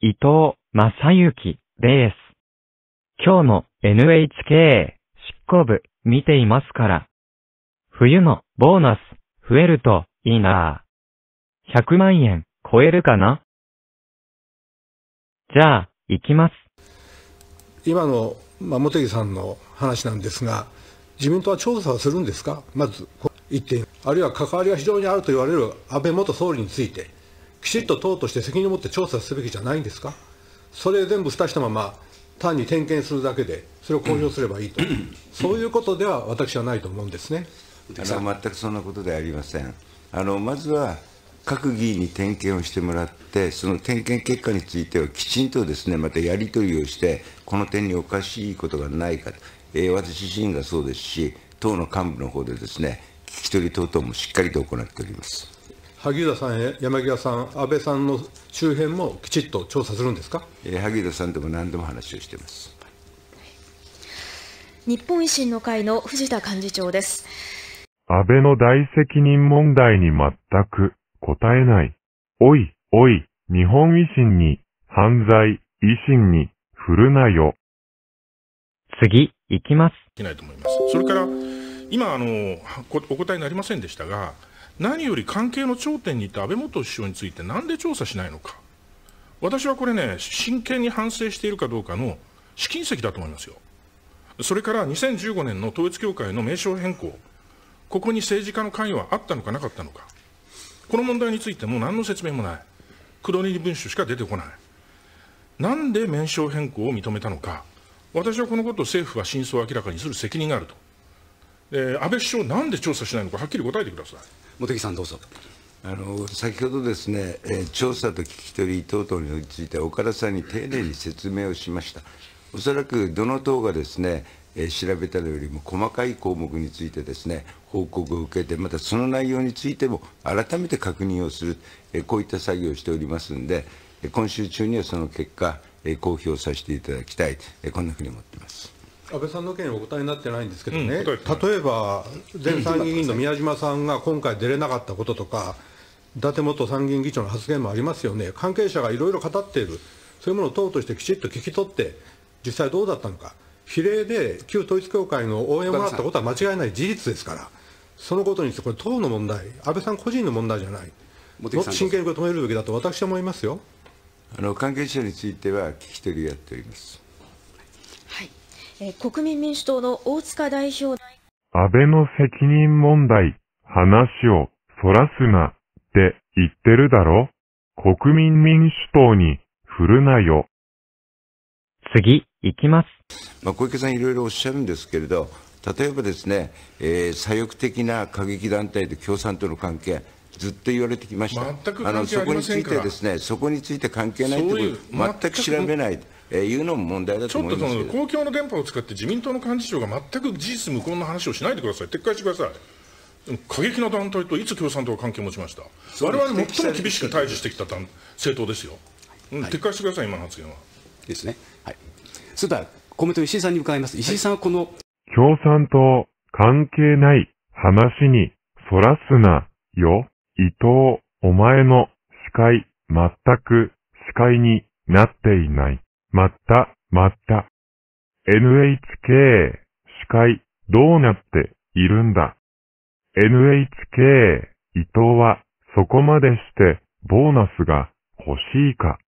伊藤正幸です。今日も NHK 執行部見ていますから。冬のボーナス増えるといいなぁ。100万円超えるかなじゃあ、行きます。今の、まあ、茂木さんの話なんですが、自民党は調査をするんですかまず、一点。あるいは関わりが非常にあると言われる安倍元総理について。きちっと党として責任を持って調査すべきじゃないんですか、それ全部蓋したまま、単に点検するだけで、それを公表すればいいと、そういうことでは私はないと思うんですねあの全くそんなことではありません。あのまずは各議員に点検をしてもらって、その点検結果についてはきちんとですねまたやり取りをして、この点におかしいことがないかと、えー、私自身がそうですし、党の幹部の方でですね聞き取り等々もしっかりと行っております。萩生田さんへ、山際さん、安倍さんの周辺もきちっと調査するんですか、えー、萩生田さんでも何でも話をしてます。日本維新の会の藤田幹事長です。安倍の大責任問題に全く答えない。おい、おい、日本維新に、犯罪、維新に、振るなよ。次、いきます。いないと思います。それから、今、あの、お答えになりませんでしたが、何より関係の頂点にいた安倍元首相についてなんで調査しないのか。私はこれね、真剣に反省しているかどうかの試金石だと思いますよ。それから2015年の統一教会の名称変更、ここに政治家の関与はあったのかなかったのか。この問題についても何の説明もない。黒塗り文書しか出てこない。なんで名称変更を認めたのか。私はこのことを政府は真相を明らかにする責任があると。えー、安倍首相、なんで調査しないのか、はっきり答えてください茂木さん、どうぞ。あの先ほどですね、えー、調査と聞き取り等々について、岡田さんに丁寧に説明をしました、おそらくどの党がですね、えー、調べたのよりも細かい項目についてですね報告を受けて、またその内容についても改めて確認をする、えー、こういった作業をしておりますんで、今週中にはその結果、えー、公表させていただきたい、えー、こんなふうに思っています。安倍さんの件お答えになってないんですけどね、うん、例えば前参議院の宮島さんが今回出れなかったこととか、伊達元参議院議長の発言もありますよね、関係者がいろいろ語っている、そういうものを党としてきちっと聞き取って、実際どうだったのか、比例で旧統一教会の応援をもらったことは間違いない事実ですから、そのことについて、これ、党の問題、安倍さん個人の問題じゃない、もっと真剣に受止めるべきだと私は思いますよあの関係者については聞き取りをやっております。えー、国民民主党の大塚代表安倍の責任問題、話をそらすなって言ってるだろ国民民主党に振るなよ。次、いきます。まあ、小池さんいろいろおっしゃるんですけれど、例えばですね、えー、左翼的な過激団体と共産党の関係、ずっと言われてきました。ああのそこについてですね、そこについて関係ないということ、全く調べない。えー、いうのも問題だと思いますちょっとその公共の電波を使って自民党の幹事長が全く事実無根の話をしないでください、撤回してください。過激な団体といつ共産党が関係を持ちました、我々最も厳しく対峙してきた政党ですよ、はい、撤回してください、今の発言は。ですね、はい、それではコメント、石井さんに伺います、石井さんはこの、はい、共産党関係ない話にそらすなよ、伊藤、お前の司会、全く司会になっていない。まった、まった。NHK、司会、どうなっているんだ。NHK、伊藤は、そこまでして、ボーナスが欲しいか。